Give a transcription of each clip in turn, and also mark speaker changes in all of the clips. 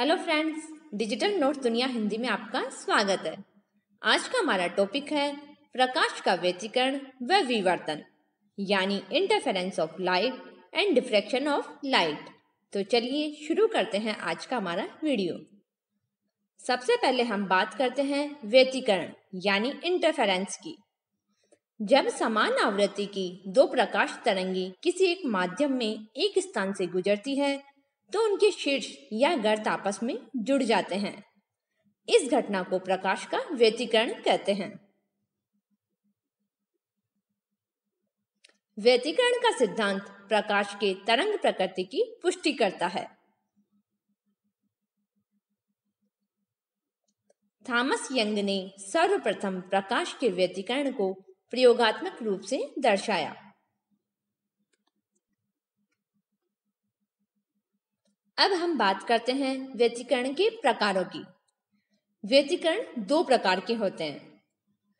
Speaker 1: hello friends digital note दुनिया हिंदी में आपका स्वागत है आज का हमारा टॉपिक है प्रकाश का व्यतीकरण व विवर्तन यानी interference of light and diffraction of light तो चलिए शुरू करते हैं आज का हमारा वीडियो सबसे पहले हम बात करते हैं व्यतीकरण यानी इंटरफेरेंस की जब समान आवृत्ति की दो प्रकाश तरंगी किसी एक माध्यम में एक स्थान से गुजरती है तो उनके शीर्ष या गर्द आपस में जुड़ जाते हैं इस घटना को प्रकाश का व्यतिकरण कहते हैं व्यतिकरण का सिद्धांत प्रकाश के तरंग प्रकृति की पुष्टि करता है थॉमस यंग ने सर्वप्रथम प्रकाश के व्यतिकरण को प्रयोगात्मक रूप से दर्शाया अब हम बात करते हैं व्यतिकरण के प्रकारों की व्यतिकरण दो प्रकार के होते हैं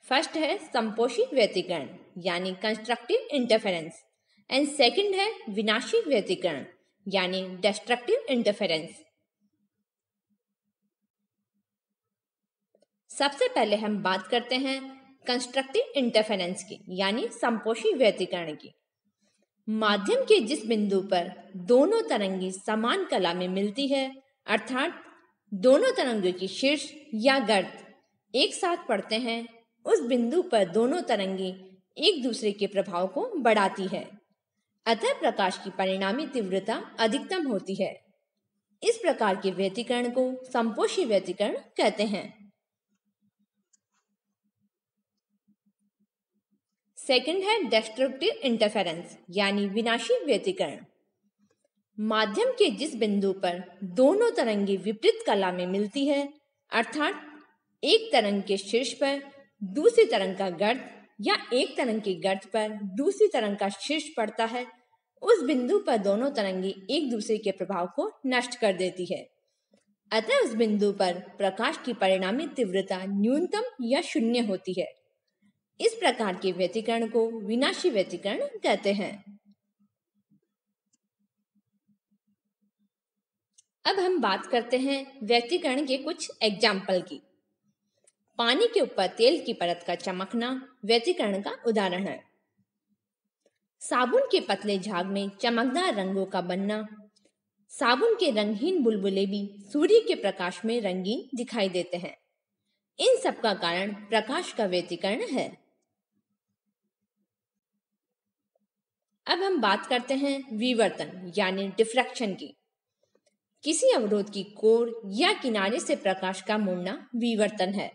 Speaker 1: फर्स्ट है संपोषी व्यतिकरण यानी कंस्ट्रक्टिव इंटरफेरेंस एंड सेकंड है विनाशी व्यतिकरण यानी डिस्ट्रक्टिव इंटरफेरेंस सबसे पहले हम बात करते हैं कंस्ट्रक्टिव इंटरफेरेंस की यानी संपोषी व्यतिकरण की माध्यम के जिस बिंदु पर दोनों तरंगे समान कला में मिलती है अर्थात दोनों तरंगों की शीर्ष या गर्त एक साथ पड़ते हैं उस बिंदु पर दोनों तरंगे एक दूसरे के प्रभाव को बढ़ाती है अतः प्रकाश की परिणामी तीव्रता अधिकतम होती है इस प्रकार के व्यतिकरण को संपोषी व्यतिकरण कहते हैं सेकंड है डेस्ट्रक्टिव इंटरफेरेंस यानी विनाशी व्यतिकरण माध्यम के जिस बिंदु पर दोनों तरंगे विपरीत कला में मिलती है अर्थात एक तरंग के शीर्ष पर दूसरी तरंग का गर्द या एक तरंग के गर्द पर दूसरी तरंग का शीर्ष पड़ता है उस बिंदु पर दोनों तरंगे एक दूसरे के प्रभाव को नष्ट कर देती है अतः उस बिंदु पर प्रकाश की परिणामी तीव्रता न्यूनतम या शून्य होती है इस प्रकार के व्यतिकरण को विनाशी व्यतिकरण कहते हैं अब हम बात करते हैं व्यतिकरण के कुछ एग्जाम्पल की पानी के ऊपर तेल की परत का चमकना व्यतिकरण का उदाहरण है साबुन के पतले झाग में चमकदार रंगों का बनना साबुन के रंगहीन बुलबुले भी सूर्य के प्रकाश में रंगीन दिखाई देते हैं इन सब का कारण प्रकाश का व्यतिकरण है अब हम बात करते हैं विवर्तन यानी डिफ्रैक्शन की किसी अवरोध की कोर या किनारे से प्रकाश का मुड़ना विवर्तन है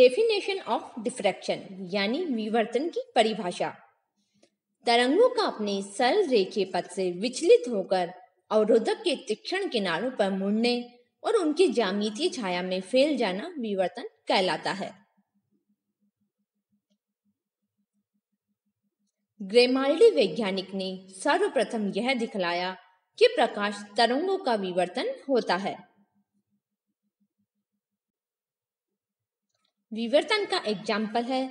Speaker 1: डेफिनेशन ऑफ डिफ्रैक्शन यानी विवर्तन की परिभाषा तरंगों का अपने सरल रेखे पथ से विचलित होकर अवरोधक के तीक्षण किनारों पर मुड़ने और उनकी जामितीय छाया में फैल जाना विवर्तन कहलाता है ग्रेमाल्डी वैज्ञानिक ने सर्वप्रथम यह दिखलाया कि प्रकाश तरंगों का विवर्तन होता है विवर्तन का एग्जाम्पल है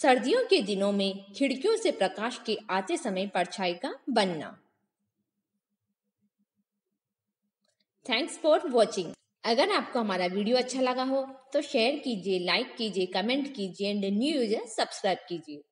Speaker 1: सर्दियों के दिनों में खिड़कियों से प्रकाश के आते समय परछाई का बनना थैंक्स फॉर वॉचिंग अगर आपको हमारा वीडियो अच्छा लगा हो तो शेयर कीजिए लाइक कीजिए कमेंट कीजिए एंड न्यू यूजर सब्सक्राइब कीजिए